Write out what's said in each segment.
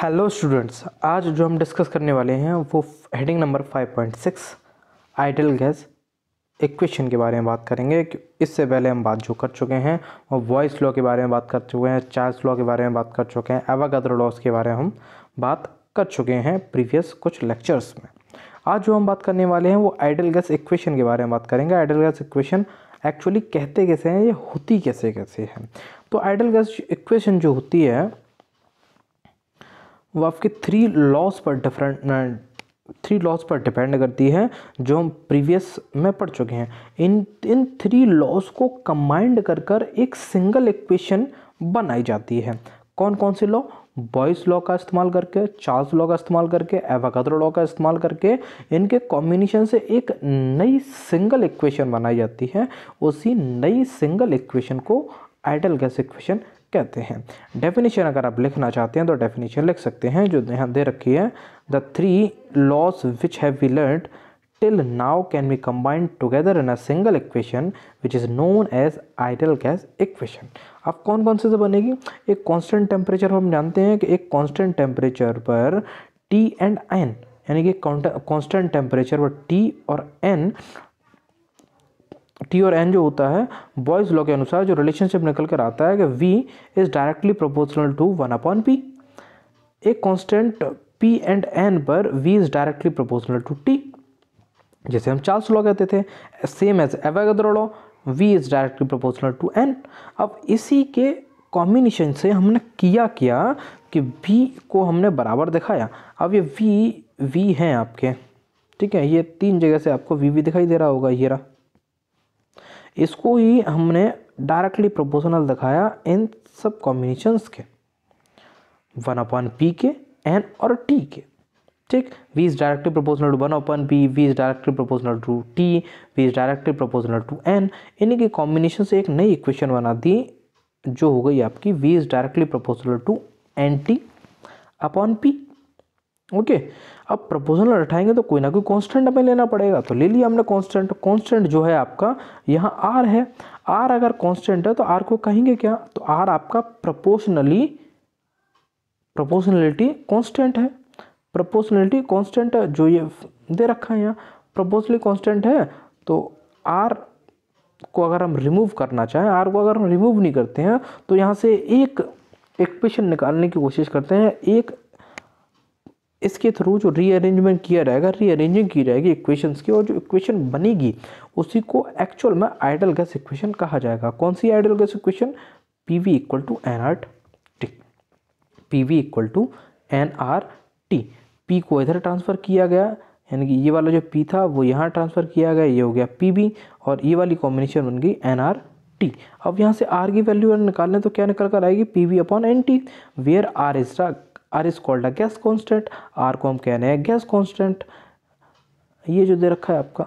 hello students आज जो हम डिस्कस करने वाले हैं वो heading number 5.6 ideal gas equation के बारे में बात करेंगे इससे पहले हम बात जो कर चुके हैं वो वॉइस लॉ के बारे में बात कर चुके हैं चार्ज लॉ के बारे में बात कर चुके हैं एवागाद्रो लॉस के बारे में हम बात कर चुके हैं प्रीवियस कुछ लेक्चर्स में आज जो हम बात करने वाले हैं वो आइडल गैस इक्वेशन के बारे में बात करेंगे आइडल गैस इक्वेशन एक्चुअली कहते कैसे हैं ये होती कैसे कैसे है तो आइडल गैस इक्वेशन जो होती है वो आपके थ्री लॉस पर डिफरेंट थ्री लॉस पर डिपेंड करती है जो हम प्रीवियस में पढ़ चुके हैं इन इन थ्री लॉस को कंबाइंड कर कर एक सिंगल इक्वेशन बनाई जाती है कौन कौन सी लॉ बॉयस लॉ का इस्तेमाल करके चार्ल्स लॉ का इस्तेमाल करके एवाकद्रो लॉ का इस्तेमाल करके इनके कॉम्बिनेशन से एक नई सिंगल इक्वेशन बनाई जाती है उसी नई सिंगल इक्वेशन को आइडल गैस इक्वेशन कहते हैं डेफिनेशन अगर आप लिखना चाहते हैं तो डेफिनेशन लिख सकते हैं जो यहाँ दे रखी है the three laws which have we learn till now can be combined together in a single equation which is known as ideal gas equation अब कौन कौन से से बनेगी एक कॉन्स्टेंट टेम्परेचर हम जानते हैं कि एक कॉन्स्टेंट टेम्परेचर पर टी एंड एन यानी कि कॉन्स्टेंट टेम्परेचर पर टी और एन टी और एन जो होता है बॉयज़ लॉ के अनुसार जो रिलेशनशिप निकल कर आता है कि V is directly proportional to one upon P एक कॉन्स्टेंट पी एंड एन पर V is directly proportional to T जैसे हम चार्ल्स लॉ कहते थे same as Avogadro law V is directly proportional to N अब इसी के कॉम्बिनेशन से हमने किया क्या कि वी को हमने बराबर दिखाया अब ये वी वी हैं आपके ठीक है ये तीन जगह से आपको वी वी दिखाई दे रहा होगा ये रहा इसको ही हमने डायरेक्टली प्रोपोर्शनल दिखाया इन सब कॉम्बिनेशंस के वन अपॉन पी के एन और टी के ठीक V is directly proportional to one upon P V is directly proportional to T V is directly proportional to N इन्हीं के कॉम्बिनेशन से एक नई इक्वेशन बना दी जो हो गई आपकी V is directly proportional to N T upon P okay अब प्रपोजनल उठाएंगे तो कोई ना कोई कांस्टेंट हमें लेना पड़ेगा तो ले लिया हमने कांस्टेंट कांस्टेंट जो है आपका यहाँ आर है आर अगर कांस्टेंट है तो आर को कहेंगे क्या तो आर आपका प्रपोशनली प्रपोशनलिटी कांस्टेंट है प्रपोशनलिटी कांस्टेंट है जो ये दे रखा है यहाँ प्रपोशनली कांस्टेंट है तो आर को अगर हम रिमूव करना चाहें आर को अगर हम रिमूव नहीं करते हैं तो यहाँ से एक एक्सप्रेशन निकालने की कोशिश करते हैं एक इसके थ्रू जो रीअरेंजमेंट किया जाएगा रीअरेंजिंग की जाएगी इक्वेशंस की और जो इक्वेशन बनेगी उसी को एक्चुअल में आइडल गैस इक्वेशन कहा जाएगा कौन सी ideal gas equation P V equal to N R T P V equal to N R T P को इधर ट्रांसफ़र किया गया यानी कि ये वाला जो पी था वो यहाँ ट्रांसफ़र किया गया ये हो गया पी वी और ये वाली कॉम्बिनेशन बन गई एन आर टी अब यहाँ से आर की वैल्यू निकालने तो क्या निकल कर आएगी P V upon N T where R is the R is called a gas constant R को हम कह रहे हैं गैस कॉन्स्टेंट ये जो दे रखा है आपका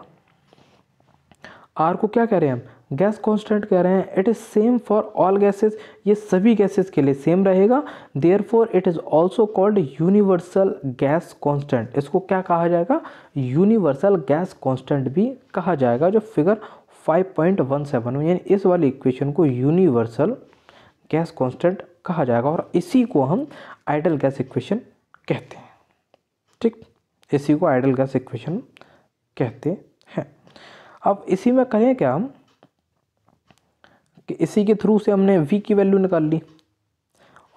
आर को क्या कह रहे हैं हम गैस कॉन्स्टेंट कह रहे हैं it is same for all gases ये सभी गैसेज के लिए सेम रहेगा therefore it is also called universal gas constant इसको क्या कहा जाएगा यूनिवर्सल गैस कॉन्स्टेंट भी कहा जाएगा जो फिगर 5.17 पॉइंट वन सेवन यानी इस वाली इक्वेशन को यूनिवर्सल गैस कॉन्स्टेंट कहा जाएगा और इसी को हम आइडल गैस इक्वेशन कहते हैं ठीक इसी को आइडल गैस इक्वेशन कहते हैं अब इसी में कहें क्या हम कि इसी के थ्रू से हमने v की वैल्यू निकाल ली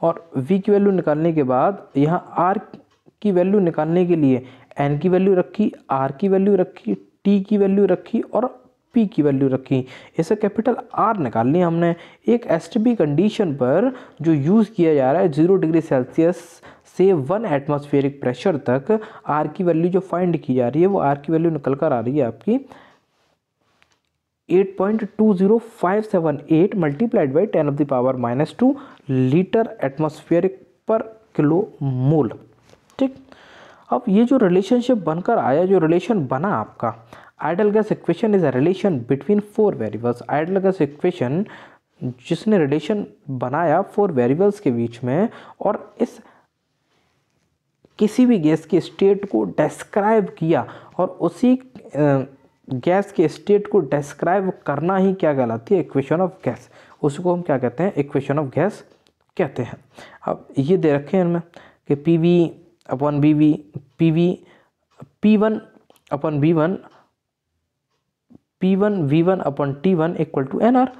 और v की वैल्यू निकालने के बाद यहाँ r की वैल्यू निकालने के लिए n की वैल्यू रखी r की वैल्यू रखी t की वैल्यू रखी और पी की वैल्यू रखी इसे कैपिटल आर निकाल लिया हमने एक एस कंडीशन पर जो यूज़ किया जा रहा है जीरो डिग्री सेल्सियस से वन एटमोसफेयरिक प्रेशर तक आर की वैल्यू जो फाइंड की जा रही है वो आर की वैल्यू निकल कर आ रही है आपकी 8.20578 multiplied by 10 of the power minus two litre atmospheric पर किलो मोल ठीक अब ये जो रिलेशनशिप बनकर आया जो रिलेशन बना आपका ideal gas equation is a relation between four variables ideal gas equation जिसने रिलेशन बनाया फोर वेरिएबल्स के बीच में और इस किसी भी गैस के स्टेट को डिस्क्राइब किया और उसी गैस के स्टेट को डिस्क्राइब करना ही क्या कहलाती है इक्वेशन ऑफ गैस उसको हम क्या कहते हैं इक्वेशन ऑफ गैस कहते हैं अब ये दे रखे हैं इनमें कि P V upon B V P V P one upon B one P one V one upon T one equal to N R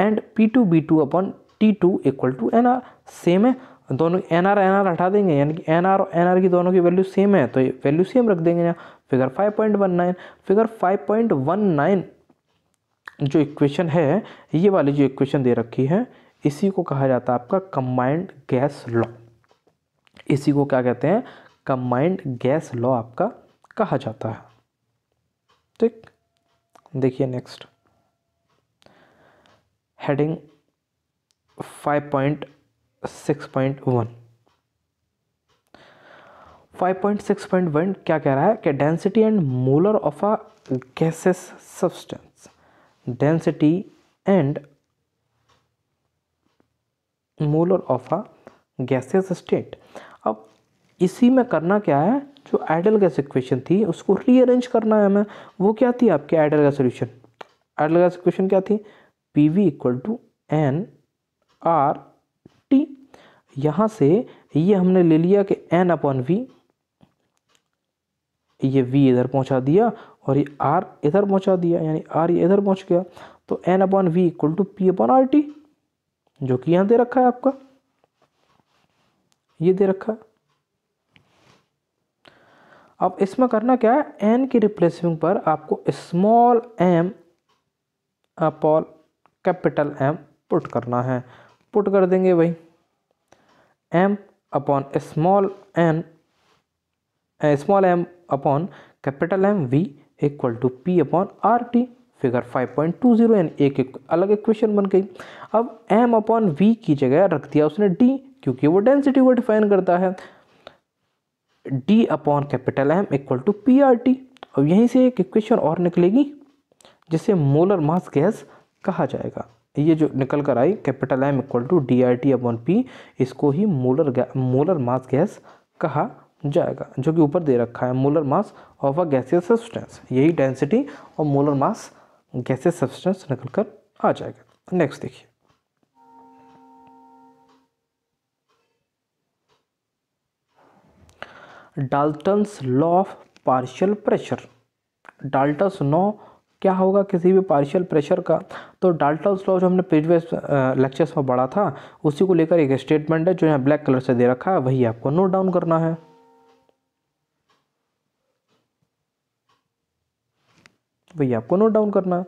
and P two B two upon T two equal to N R same है दोनों N R N R हटा देंगे यानी कि N R और N R की दोनों की वैल्यू सेम है तो ये वैल्यू सेम रख देंगे यहाँ figure five point one nine figure five point one nine जो इक्वेशन है ये वाली जो इक्वेशन दे रखी है इसी को कहा जाता है आपका कंबाइंड गैस लॉ इसी को क्या कहते हैं कंबाइंड गैस लॉ आपका कहा जाता है ठीक देखिए next heading five point six point one five point six point one क्या कह रहा है कि density and molar of a gases substance density and molar of a gases state अब इसी में करना क्या है जो आइडल गैस इक्वेशन थी उसको रीअरेंज करना है हमें वो क्या थी आपके ideal gas solution ideal gas equation क्या थी P V equal to N R T यहाँ से ये हमने ले लिया कि एन अपॉन वी ये वी इधर पहुँचा दिया और ये आर इधर पहुँचा दिया यानी आर ये इधर पहुँच गया तो N upon V equal to P upon R T जो कि यहाँ दे रखा है आपका ये दे रखा है अब इसमें करना क्या है एन की रिप्लेसिंग पर आपको small M upon capital M put करना है पुट कर देंगे भाई M upon small N small M upon capital M V equal to P upon R T figure 5.20 point two zero यानी एक, अलग इक्वेशन बन गई अब एम अपॉन वी की जगह रख दिया उसने डी क्योंकि वो डेंसिटी को डिफाइन करता है D upon capital M equal to P R T और यहीं से एक इक्वेशन और निकलेगी जिसे मोलर मास गैस कहा जाएगा ये जो निकल कर आई capital M equal to D R T upon P इसको ही मोलर मोलर मास गैस कहा जाएगा जो कि ऊपर दे रखा है molar mass of a gaseous substance यही डेंसिटी और मोलर मास गैसियस सब्सटेंस निकल कर आ जाएगा नेक्स्ट देखिए Dalton's law of partial pressure Dalton's law क्या होगा किसी भी पार्शियल प्रेशर का तो डाल्टन्स लॉ जो हमने प्रीवियस लेक्चर्स में पढ़ा था उसी को लेकर एक स्टेटमेंट है जो यहाँ ब्लैक कलर से दे रखा है वही आपको नोट डाउन करना है वही आपको नोट डाउन करना है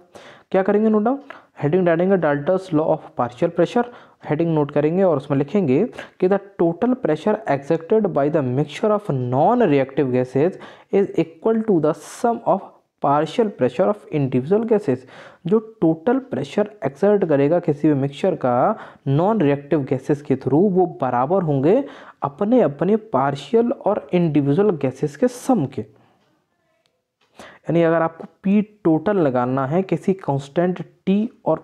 क्या करेंगे नोट डाउन हेडिंग डालेंगे Dalton's law of partial pressure heading note करेंगे और उसमें लिखेंगे कि the total pressure exerted by the mixture of non reactive gases is equal to the sum of partial pressure of individual gases जो total pressure exert करेगा किसी भी mixture का नॉन रिएक्टिव गैसेस के थ्रू वो बराबर होंगे अपने अपने पार्शियल और इंडिविजुअल गैसेस के सम के यानी अगर आपको पी टोटल लगाना है किसी कांस्टेंट टी और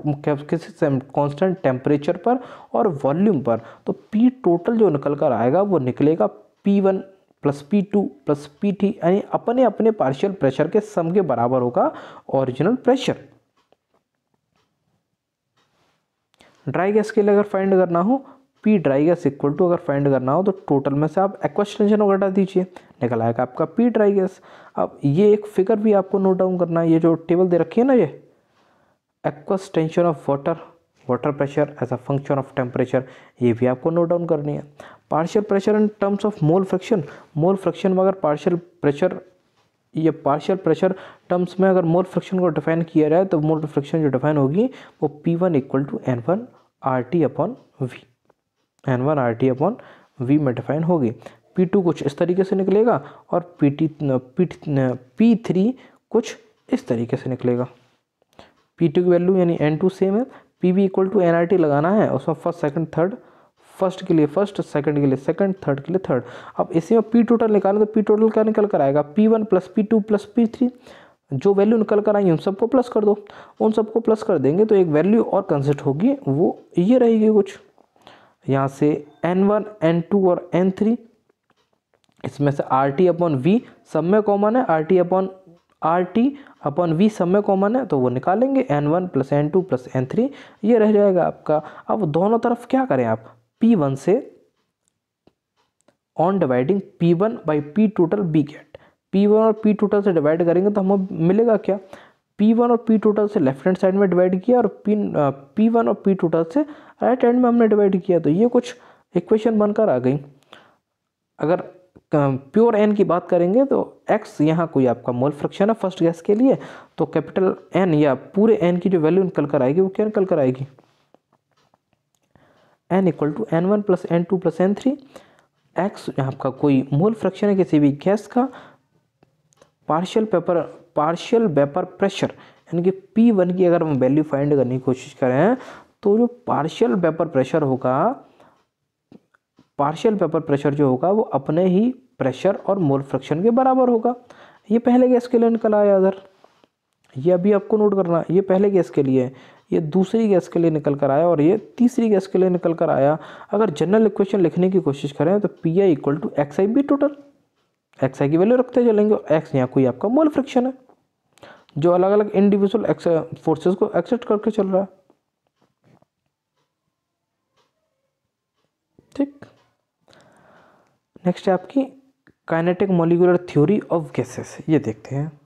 किसी कांस्टेंट टेम्परेचर पर और वॉल्यूम पर तो पी टोटल जो निकल कर आएगा वो निकलेगा P one plus P two plus P T यानी अपने अपने पार्शियल प्रेशर के सम के बराबर होगा ओरिजिनल प्रेशर ड्राई गैस के लिए अगर फाइंड करना हो पी गैस इक्वल टू अगर फाइंड करना हो तो टोटल में से आप एक्वेस्टेंशन को घटा दीजिए निकल आएगा आपका पी गैस अब ये एक फिगर भी आपको नोट डाउन करना है ये जो टेबल दे रखी है ना ये aqueous tension of water water pressure as a function of temperature ये भी आपको नोट डाउन करनी है partial pressure in terms of mole fraction mole fraction में अगर पार्शियल प्रेशर ये पार्शियल प्रेशर टर्म्स में अगर मोल फ्रैक्शन को डिफाइन किया जाए तो मोल फ्रैक्शन जो डिफाइन होगी वो P one equal to N one R T upon V N one R T upon V में डिफाइन होगी पी टू कुछ इस तरीके से निकलेगा और P T P P three कुछ इस तरीके से निकलेगा पी टू की वैल्यू यानी एन टू सेम है P V equal to N R T लगाना है उसमें फर्स्ट सेकंड थर्ड फर्स्ट के लिए फर्स्ट सेकंड के लिए सेकंड थर्ड के लिए थर्ड अब इसी में पी टोटल निकालें तो पी टोटल क्या निकल कर आएगा P one plus P two plus P three जो वैल्यू निकल कर आएंगी उन सबको प्लस कर दो उन सबको प्लस कर देंगे तो एक वैल्यू और कंसिस्ट होगी वो ये रहेगी कुछ यहाँ से एन वन एन टू और एन थ्री इसमें से आर टी अपॉन वी सब में कॉमन है R T upon R T upon V सब में कॉमन है तो वो निकालेंगे N one plus N two plus N three ये रह जाएगा आपका अब दोनों तरफ क्या करें आप पी वन से on dividing P one by P total we get P one और पी टोटल से डिवाइड करेंगे तो हमें मिलेगा क्या पी वन और पी टोटल से लेफ्ट हैंड साइड में डिवाइड किया और पी पी वन और पी टोटल से राइट हैंड में हमने डिवाइड किया तो ये कुछ इक्वेशन बनकर आ गई अगर प्योर uh, एन की बात करेंगे तो एक्स यहाँ कोई आपका मोल फ्रैक्शन है फर्स्ट गैस के लिए तो कैपिटल एन या पूरे एन की जो वैल्यू निकल कर आएगी वो क्या निकल कर आएगी N equal to N one plus N two plus N three X आपका कोई मोल फ्रैक्शन है किसी भी गैस का partial paper partial vapour pressure यानी कि पी वन की अगर हम वैल्यू फाइंड करने की कोशिश करें तो जो पार्शियल वेपर प्रेशर होगा पार्शियल वेपर प्रेशर जो होगा वो अपने ही प्रेशर और मोल फ्रैक्शन के बराबर होगा ये पहले गैस के लिए निकल आया अगर ये अभी आपको नोट करना ये पहले गैस के लिए ये दूसरी गैस के लिए निकल कर आया और ये तीसरी गैस के लिए निकल कर आया अगर जनरल इक्वेशन लिखने की कोशिश करें तो P I equal to X I P total X I की वैल्यू रखते चलेंगे और एक्स यहाँ कोई आपका मोल फ्रिक्शन है जो अलग अलग इंडिविजुअल फोर्सेस को एक्सेप्ट करके चल रहा है ठीक नेक्स्ट है आपकी kinetic molecular theory of gases ये देखते हैं